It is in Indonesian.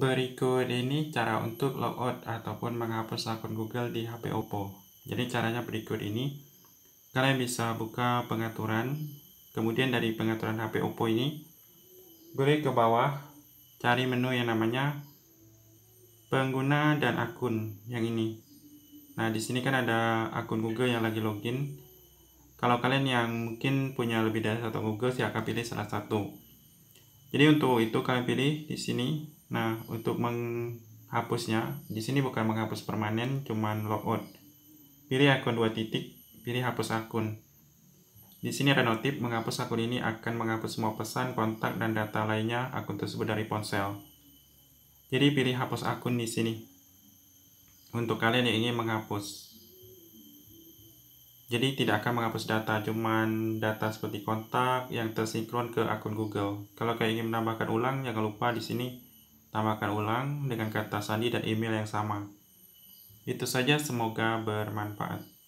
Berikut ini cara untuk logout ataupun menghapus akun Google di HP Oppo. Jadi caranya berikut ini. Kalian bisa buka pengaturan. Kemudian dari pengaturan HP Oppo ini, boleh ke bawah, cari menu yang namanya pengguna dan akun yang ini. Nah, di sini kan ada akun Google yang lagi login. Kalau kalian yang mungkin punya lebih dari satu Google, silahkan pilih salah satu. Jadi untuk itu kalian pilih di sini Nah, untuk menghapusnya, di sini bukan menghapus permanen, cuman logout. Pilih akun dua titik, pilih hapus akun. Di sini ada notif, menghapus akun ini akan menghapus semua pesan, kontak, dan data lainnya akun tersebut dari ponsel. Jadi pilih hapus akun di sini. Untuk kalian yang ingin menghapus jadi tidak akan menghapus data, cuman data seperti kontak yang tersinkron ke akun Google. Kalau kalian ingin menambahkan ulang, jangan lupa di sini Tambahkan ulang dengan kata sandi dan email yang sama. Itu saja, semoga bermanfaat.